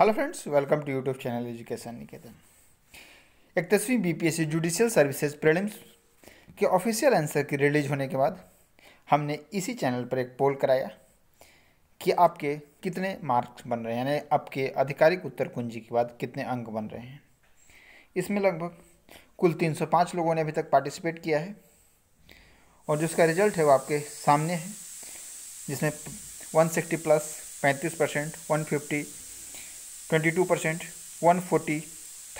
hello friends welcome to YouTube channel education Niketan इकतीसवीं C judicial services prelims के official answer key release होने के बाद हमने इसी चैनल पर एक पोल कराया कि आपके कितने मार्क्स बन रहे हैं यानी आपके आधिकारिक उत्तर कुंजी के बाद कितने अंक बन रहे हैं इसमें लगभग कुल 305 लोगों ने अभी तक पार्टिसिपेट किया है और जिसका रिजल्ट है वो आपके सामने है जिसमें 160 plus 35 percent one twenty two percent one forty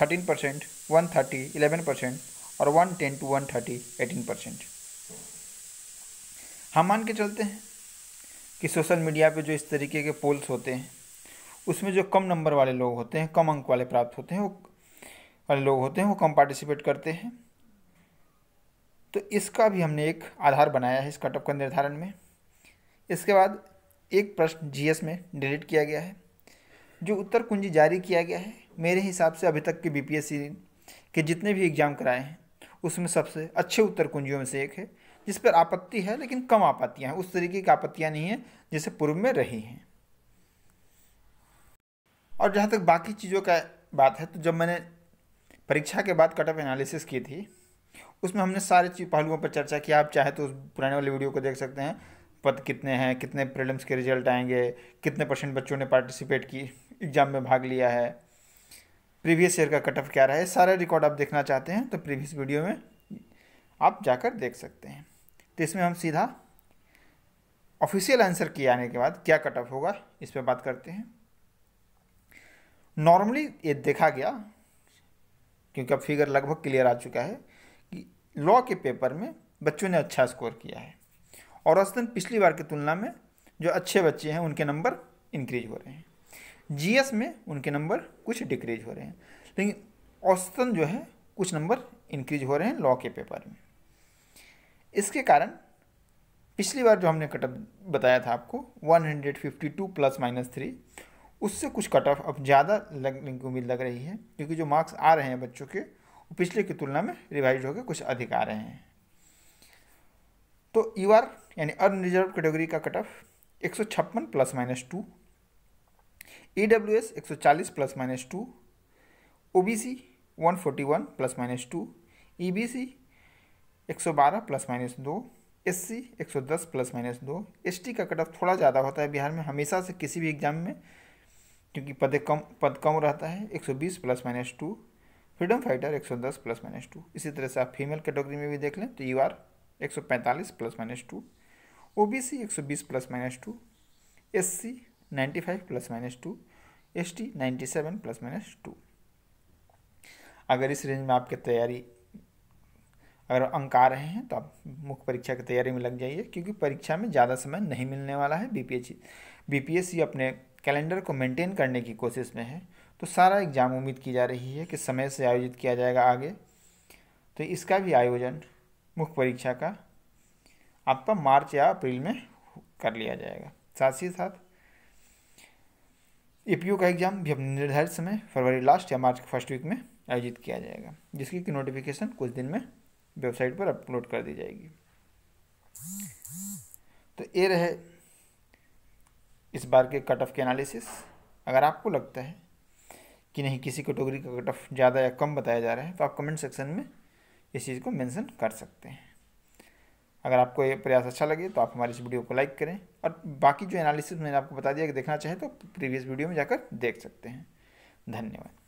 thirteen percent one thirty eleven percent और one ten two one thirty eighteen percent हम मान के चलते हैं कि सोशल मीडिया पे जो इस तरीके के पोल्स होते हैं उसमें जो कम नंबर वाले लोग होते हैं कम अंक वाले प्राप्त होते हैं वो वाले लोग होते हैं वो कम पार्टिसिपेट करते हैं तो इसका भी हमने एक आधार बनाया है इस कटअप का निर्धारण में इसके बाद एक प्रश्न जीएस में डिलीट किया गया है जो उत्तर कुंजी जारी किया गया है मेरे हिसाब से अभी तक के बीपीएससी के जितने भी एग्ज़ाम कराए हैं उसमें सबसे अच्छे उत्तर कुंजियों में से एक है जिस पर आपत्ति है लेकिन कम आपत्तियाँ हैं उस तरीके की आपत्तियाँ नहीं हैं जैसे पूर्व में रही हैं और जहाँ तक बाकी चीज़ों का बात है तो जब मैंने परीक्षा के बाद कटअप एनालिसिस की थी उसमें हमने सारे चीज़ पहलुओं पर चर्चा की आप चाहे तो उस पुराने वाले वीडियो को देख सकते हैं पद कितने हैं कितने प्रीलिम्स के रिजल्ट आएंगे कितने परसेंट बच्चों ने पार्टिसिपेट की एग्ज़ाम में भाग लिया है प्रीवियस ईयर का कटअप क्या रहा है सारा रिकॉर्ड आप देखना चाहते हैं तो प्रीवियस वीडियो में आप जाकर देख सकते हैं तो इसमें हम सीधा ऑफिशियल आंसर किए आने के बाद क्या कटअप होगा इस पर बात करते हैं नॉर्मली ये देखा गया क्योंकि अब फिगर लगभग क्लियर आ चुका है कि लॉ के पेपर में बच्चों ने अच्छा स्कोर किया है और औसतन पिछली बार की तुलना में जो अच्छे बच्चे हैं उनके नंबर इंक्रीज हो रहे हैं जीएस में उनके नंबर कुछ डिक्रीज हो रहे हैं लेकिन औसतन जो है कुछ नंबर इंक्रीज हो रहे हैं लॉ के पेपर में इसके कारण पिछली बार जो हमने कट ऑफ बताया था आपको 152 प्लस माइनस थ्री उससे कुछ कट ऑफ अब ज़्यादा लगने की उम्मीद लग रही है क्योंकि जो मार्क्स आ रहे हैं बच्चों के वो पिछले की तुलना में रिवाइज होकर कुछ अधिक आ रहे हैं तो यू e आर यानी अनरिजर्व कैटेगरी का कट ऑफ एक plus minus two E W S एक सौ चालीस plus minus two O B C one forty one plus minus two E B C एक सौ बारह प्लस माइनस दो एस सी एक सौ दस प्लस माइनस दो एस टी का कटअप थोड़ा ज़्यादा होता है बिहार में हमेशा से किसी भी एग्जाम में क्योंकि पद कम पद कम रहता है एक सौ बीस plus minus two freedom fighter एक सौ दस प्लस माइनस टू इसी तरह से आप फीमेल कैटेगरी में भी देख लें तो यू आर एक सौ पैंतालीस plus minus two O B C एक सौ बीस plus minus two S C ninety five plus minus two S T ninety seven plus minus two अगर इस रेंज में आपकी तैयारी अगर अंक आ रहे हैं तो आप मुख्य परीक्षा की तैयारी में लग जाइए क्योंकि परीक्षा में ज़्यादा समय नहीं मिलने वाला है एस बीपीएससी अपने कैलेंडर को मेंटेन करने की कोशिश में है तो सारा एग्ज़ाम उम्मीद की जा रही है कि समय से आयोजित किया जाएगा आगे तो इसका भी आयोजन मुख्य परीक्षा का आपका मार्च या अप्रैल में कर लिया जाएगा साथ ही साथ ए e का एग्ज़ाम भी अपने निर्धारित समय फरवरी लास्ट या मार्च फर्स्ट वीक में आयोजित किया जाएगा जिसकी कि नोटिफिकेशन कुछ दिन में वेबसाइट पर अपलोड कर दी जाएगी तो ये रहे इस बार के कट ऑफ के एनालिसिस अगर आपको लगता है कि नहीं किसी कैटेगरी का कट ऑफ ज़्यादा या कम बताया जा रहा है तो आप कमेंट सेक्शन में इस चीज़ को मेंशन कर सकते हैं अगर आपको ये प्रयास अच्छा लगे तो आप हमारी इस वीडियो को लाइक करें और बाकी जो एनालिसिस मैंने आपको बता दिया कि देखना चाहे तो प्रीवियस वीडियो में जाकर देख सकते हैं धन्यवाद